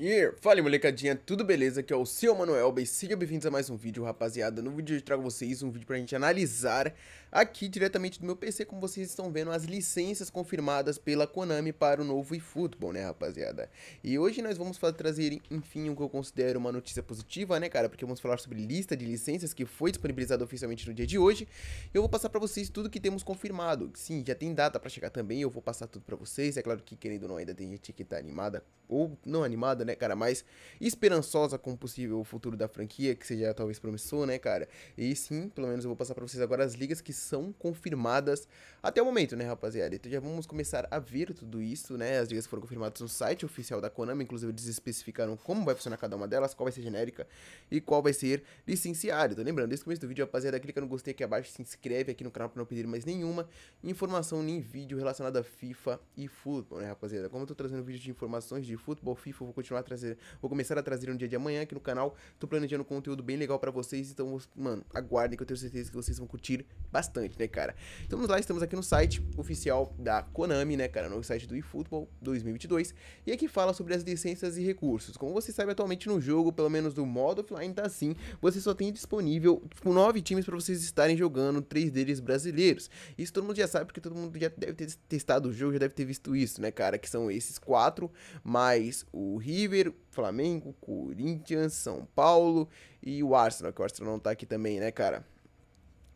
E Fala molecadinha, tudo beleza? Aqui é o seu Manuel sejam bem-vindos a mais um vídeo, rapaziada. No vídeo de hoje trago vocês um vídeo pra gente analisar aqui diretamente do meu PC, como vocês estão vendo, as licenças confirmadas pela Konami para o novo eFootball, né rapaziada? E hoje nós vamos trazer, enfim, o que eu considero uma notícia positiva, né cara? Porque vamos falar sobre lista de licenças que foi disponibilizada oficialmente no dia de hoje. Eu vou passar pra vocês tudo que temos confirmado. Sim, já tem data pra chegar também, eu vou passar tudo pra vocês. É claro que, querendo ou não, ainda tem gente que tá animada ou não animada, né? né, cara, mais esperançosa com o possível futuro da franquia, que seja talvez promissor, né, cara? E sim, pelo menos eu vou passar para vocês agora as ligas que são confirmadas até o momento, né, rapaziada? Então já vamos começar a ver tudo isso, né? As ligas foram confirmadas no site oficial da Konami, inclusive eles especificaram como vai funcionar cada uma delas, qual vai ser genérica e qual vai ser licenciada. Então lembrando, desde o começo do vídeo, rapaziada, clica no gostei aqui abaixo, se inscreve aqui no canal para não perder mais nenhuma informação nem vídeo relacionada a FIFA e futebol, né, rapaziada? Como eu tô trazendo vídeo de informações de futebol, FIFA, eu vou continuar a trazer, vou começar a trazer um dia de amanhã aqui no canal. Tô planejando um conteúdo bem legal para vocês, então, mano, aguardem que eu tenho certeza que vocês vão curtir bastante, né, cara? Estamos lá, estamos aqui no site oficial da Konami, né, cara, no site do eFootball 2022, e aqui fala sobre as licenças e recursos. Como você sabe, atualmente no jogo, pelo menos do modo offline tá assim, você só tem disponível, tipo, nove times para vocês estarem jogando, três deles brasileiros. Isso todo mundo já sabe, porque todo mundo já deve ter testado o jogo, já deve ter visto isso, né, cara, que são esses quatro, mais o Rio River, Flamengo, Corinthians, São Paulo e o Arsenal, que o Arsenal não tá aqui também, né, cara?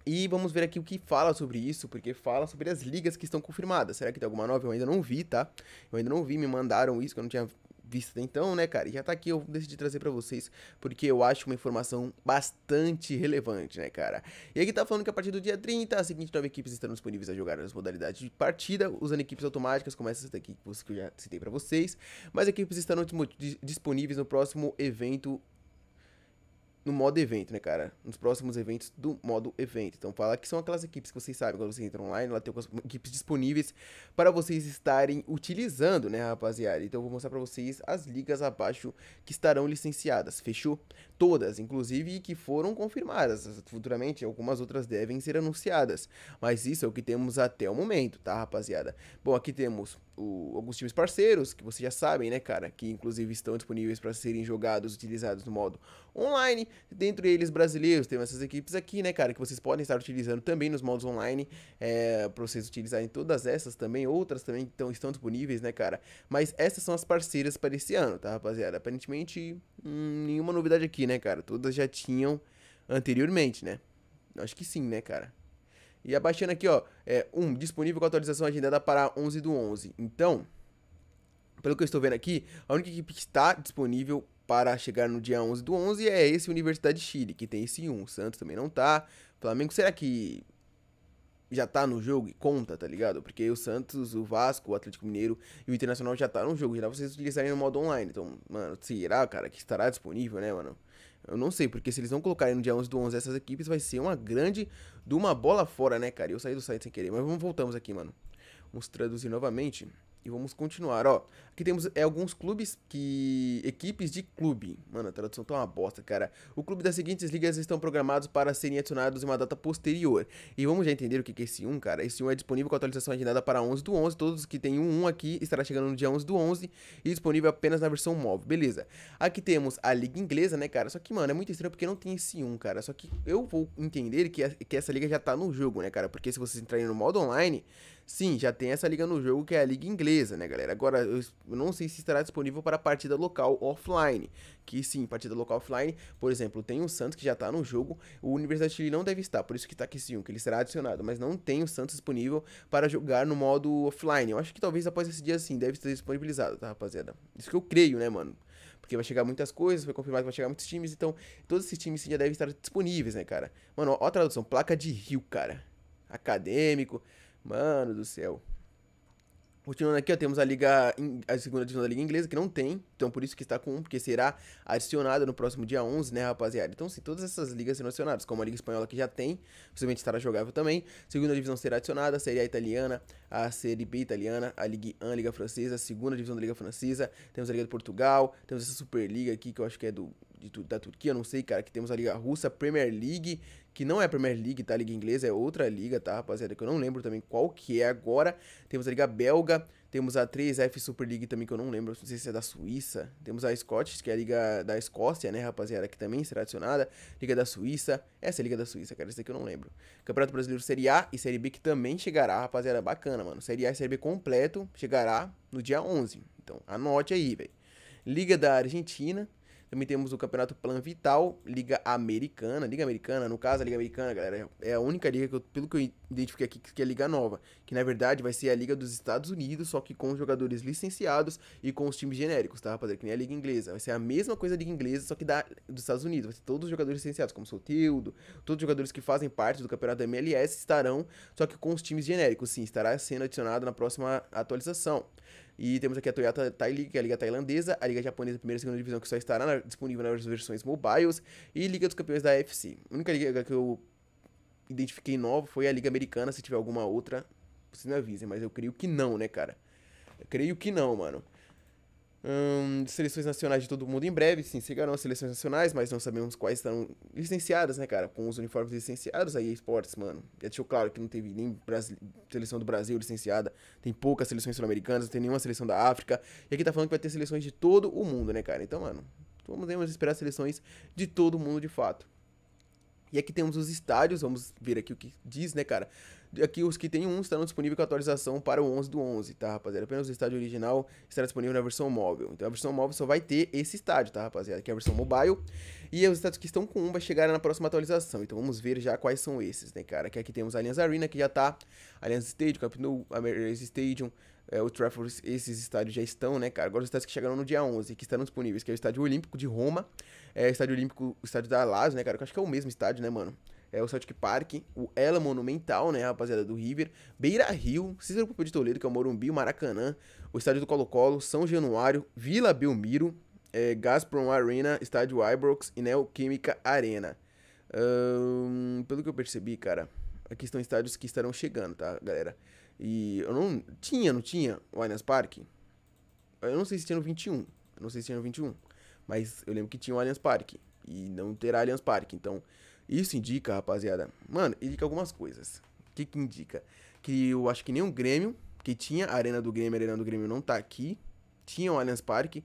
E vamos ver aqui o que fala sobre isso, porque fala sobre as ligas que estão confirmadas. Será que tem alguma nova? Eu ainda não vi, tá? Eu ainda não vi, me mandaram isso, que eu não tinha vista então, né, cara? Já tá aqui, eu decidi trazer para vocês, porque eu acho uma informação bastante relevante, né, cara? E aqui tá falando que a partir do dia 30, as seguintes nove equipes estarão disponíveis a jogar nas modalidades de partida, usando equipes automáticas, como essas daqui que eu já citei para vocês, mas equipes estarão disponíveis no próximo evento no modo evento, né, cara? Nos próximos eventos do modo evento. Então, fala que são aquelas equipes que vocês sabem, quando vocês entram online, lá tem equipes disponíveis para vocês estarem utilizando, né, rapaziada? Então, eu vou mostrar para vocês as ligas abaixo que estarão licenciadas, fechou? todas, inclusive que foram confirmadas. Futuramente algumas outras devem ser anunciadas, mas isso é o que temos até o momento, tá, rapaziada? Bom, aqui temos o, alguns times parceiros, que vocês já sabem, né, cara, que inclusive estão disponíveis para serem jogados, utilizados no modo online. Dentre eles, brasileiros, temos essas equipes aqui, né, cara, que vocês podem estar utilizando também nos modos online, é, para vocês utilizarem todas essas também, outras também estão, estão disponíveis, né, cara. Mas essas são as parceiras para esse ano, tá, rapaziada? Aparentemente, hum, nenhuma novidade aqui, né? né, cara? Todas já tinham anteriormente, né? Acho que sim, né, cara? E abaixando aqui, ó, é, um, disponível com atualização agendada para 11 do 11. Então, pelo que eu estou vendo aqui, a única equipe que está disponível para chegar no dia 11 do 11 é esse Universidade de Chile, que tem esse 1. O Santos também não tá. Flamengo, será que já tá no jogo e conta, tá ligado? Porque o Santos, o Vasco, o Atlético Mineiro e o Internacional já tá no jogo. Já dá pra vocês utilizarem no modo online. Então, mano, será, cara, que estará disponível, né, mano? Eu não sei, porque se eles não colocarem no dia 11 do 11 essas equipes, vai ser uma grande de uma bola fora, né, cara? Eu saí do site sem querer, mas vamos, voltamos aqui, mano. Vamos traduzir novamente. E vamos continuar, ó. Aqui temos é, alguns clubes que... Equipes de clube. Mano, a tradução tá uma bosta, cara. O clube das seguintes ligas estão programados para serem adicionados em uma data posterior. E vamos já entender o que, que é esse 1, cara. Esse 1 é disponível com atualização agendada para 11 do 11. Todos que tem um 1 aqui estará chegando no dia 11 do 11. E disponível apenas na versão móvel, beleza. Aqui temos a liga inglesa, né, cara. Só que, mano, é muito estranho porque não tem esse 1, cara. Só que eu vou entender que, a, que essa liga já tá no jogo, né, cara. Porque se vocês entrarem no modo online Sim, já tem essa liga no jogo que é a liga inglesa, né, galera? Agora, eu não sei se estará disponível para partida local offline. Que sim, partida local offline, por exemplo, tem o Santos que já está no jogo, o Universidade de Chile não deve estar, por isso que está aqui sim, que ele será adicionado, mas não tem o Santos disponível para jogar no modo offline. Eu acho que talvez após esse dia sim, deve estar disponibilizado, tá, rapaziada? Isso que eu creio, né, mano? Porque vai chegar muitas coisas, foi confirmado que vai chegar muitos times, então todos esses times sim já devem estar disponíveis, né, cara? Mano, ó a tradução, placa de rio, cara. Acadêmico, Mano do céu. Continuando aqui, ó, temos a Liga, a segunda divisão da Liga Inglesa, que não tem, então por isso que está com 1, porque será adicionada no próximo dia 11, né, rapaziada? Então, sim, todas essas ligas serão adicionadas, como a Liga Espanhola, que já tem, possivelmente estará jogável também, segunda divisão será adicionada, a Série A italiana, a Série B italiana, a Ligue 1, a Liga Francesa, a segunda divisão da Liga Francesa, temos a Liga de Portugal, temos essa Superliga aqui, que eu acho que é do de, da Turquia, não sei, cara, que temos a Liga Russa, Premier League, que não é a Premier League, tá? A Liga Inglesa é outra liga, tá, rapaziada? Que eu não lembro também qual que é agora. Temos a Liga Belga, temos a 3F Super League também, que eu não lembro, não sei se é da Suíça. Temos a Scottish, que é a Liga da Escócia, né, rapaziada, que também será adicionada. Liga da Suíça, essa é a Liga da Suíça, cara, essa aqui eu não lembro. Campeonato Brasileiro Série A e Série B, que também chegará, rapaziada, bacana, mano. Série A e Série B completo chegará no dia 11. Então, anote aí, velho. Liga da Argentina, também temos o Campeonato Plan Vital, Liga Americana. Liga Americana, no caso, a Liga Americana, galera, é a única liga, que eu, pelo que eu identifiquei aqui, que é a Liga Nova. Que, na verdade, vai ser a Liga dos Estados Unidos, só que com jogadores licenciados e com os times genéricos, tá, rapaziada? Que nem a Liga Inglesa. Vai ser a mesma coisa da Liga Inglesa, só que da, dos Estados Unidos. Vai ser todos os jogadores licenciados, como Sotildo, todos os jogadores que fazem parte do Campeonato MLS estarão, só que com os times genéricos, sim, estará sendo adicionado na próxima atualização. E temos aqui a Toyota Thai League, que é a liga tailandesa, a liga japonesa primeira e segunda divisão que só estará na, disponível nas versões mobiles e Liga dos Campeões da FC. A única liga que eu identifiquei nova foi a liga americana, se tiver alguma outra, vocês me avisem, mas eu creio que não, né, cara? Eu creio que não, mano hum, seleções nacionais de todo mundo em breve, sim, chegarão as seleções nacionais, mas não sabemos quais estão licenciadas, né, cara? Com os uniformes licenciados, aí é esportes, mano. Já deixou claro que não teve nem Brasil, seleção do Brasil licenciada, tem poucas seleções sul-americanas, não tem nenhuma seleção da África. E aqui tá falando que vai ter seleções de todo o mundo, né, cara? Então, mano, vamos esperar seleções de todo o mundo de fato. E aqui temos os estádios, vamos ver aqui o que diz, né, cara? Aqui os que tem um estarão disponíveis com atualização para o 11 do 11, tá, rapaziada? Apenas o estádio original estará disponível na versão móvel. Então a versão móvel só vai ter esse estádio, tá, rapaziada? Que é a versão mobile. E os estádios que estão com um vai chegar na próxima atualização. Então vamos ver já quais são esses, né, cara? Que aqui temos a Allianz Arena, que já tá. Allianz Stadium, Camp Nou, American Stadium, é, o Trafford, esses estádios já estão, né, cara? Agora os estádios que chegaram no dia 11, que estarão disponíveis, que é o Estádio Olímpico de Roma, é, o Estádio Olímpico, o Estádio da Lazio, né, cara? Que eu acho que é o mesmo estádio, né, mano? é o Celtic Park, o Ela Monumental, né, rapaziada, do River, Beira Rio, Cícero Pompeu de Toledo, que é o Morumbi, o Maracanã, o estádio do Colo-Colo, São Januário, Vila Belmiro, é, Gazprom Arena, estádio Ibrox e Neoquímica Arena. pelo que eu percebi, cara, aqui estão estádios que estarão chegando, tá, galera? E eu não. Tinha, não tinha o Allianz Park? Eu não sei se tinha no 21. Eu não sei se tinha no 21. Mas eu lembro que tinha o Allianz Park E não terá Allianz Park, Então, isso indica, rapaziada, mano, indica algumas coisas. O que, que indica? Que eu acho que nem o Grêmio, que tinha a Arena do Grêmio, a Arena do Grêmio não tá aqui. Tinha o Allianz Parque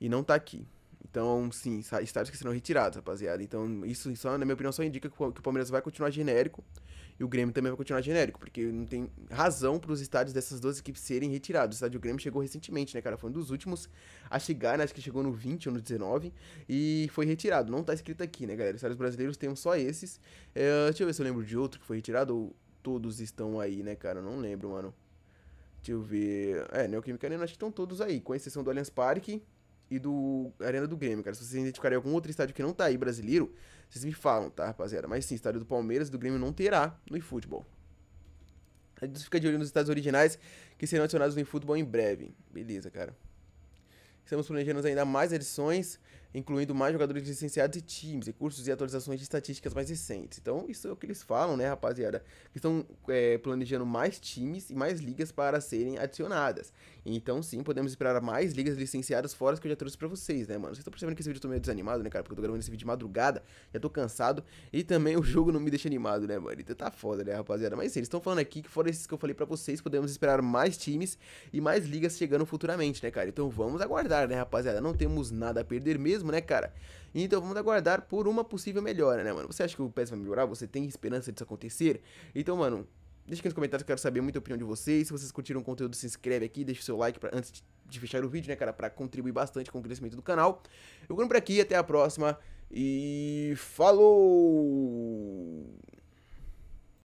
e não tá aqui. Então, sim, estádios que serão retirados, rapaziada. Então, isso, só, na minha opinião, só indica que o, Palmeiras vai continuar genérico e o Grêmio também vai continuar genérico, porque não tem razão para os estádios dessas duas equipes serem retirados. O estádio Grêmio chegou recentemente, né, cara? Foi um dos últimos a chegar, né? Acho que chegou no 20 ou no 19 e foi retirado. Não tá escrito aqui, né, galera? Os estádios brasileiros têm só esses. É, deixa eu ver se eu lembro de outro que foi retirado ou todos estão aí, né, cara? não lembro, mano. Deixa eu ver. É, Neoquímica Arena, acho que estão todos aí, com exceção do Allianz Parque e do Arena do Grêmio, cara. Se vocês identificarem algum outro estádio que não tá aí brasileiro, vocês me falam, tá, rapaziada? Mas sim, estádio do Palmeiras e do Grêmio não terá no eFootball. A gente fica de olho nos estados originais que serão adicionados no eFootball em breve. Beleza, cara. Estamos planejando ainda mais edições incluindo mais jogadores licenciados e times, recursos e atualizações de estatísticas mais recentes. Então, isso é o que eles falam, né, rapaziada? Que estão é, planejando mais times e mais ligas para serem adicionadas. Então, sim, podemos esperar mais ligas licenciadas fora as que eu já trouxe pra vocês, né, mano? Vocês estão percebendo que esse vídeo eu tô meio desanimado, né, cara? Porque eu tô gravando esse vídeo de madrugada, já tô cansado. E também o jogo não me deixa animado, né, mano? Então tá foda, né, rapaziada? Mas sim, eles estão falando aqui que fora esses que eu falei pra vocês, podemos esperar mais times e mais ligas chegando futuramente, né, cara? Então vamos aguardar, né, rapaziada? Não temos nada a perder mesmo mesmo, né, cara? Então vamos aguardar por uma possível melhora, né, mano? Você acha que o PES vai melhorar? Você tem esperança disso acontecer? Então, mano, Deixa aqui nos comentários, quero saber muita opinião de vocês. Se vocês curtiram o conteúdo, se inscreve aqui, deixa o seu like pra, antes de fechar o vídeo, né, cara? Pra contribuir bastante com o crescimento do canal. Eu vou por aqui, até a próxima e falou!